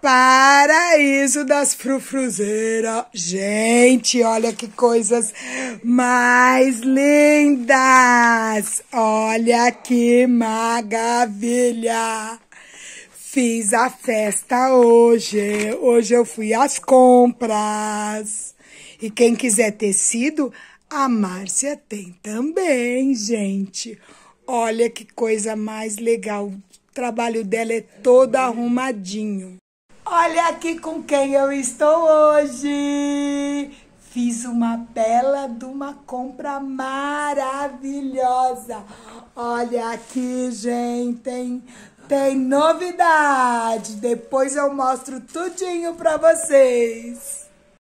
Paraíso das frufruzeiras. Gente, olha que coisas mais lindas. Olha que maravilha. Fiz a festa hoje. Hoje eu fui às compras. E quem quiser tecido, a Márcia tem também, gente. Olha que coisa mais legal. O trabalho dela é todo arrumadinho. Olha aqui com quem eu estou hoje! Fiz uma bela de uma compra maravilhosa. Olha aqui, gente, hein? Tem novidade. Depois eu mostro tudinho para vocês.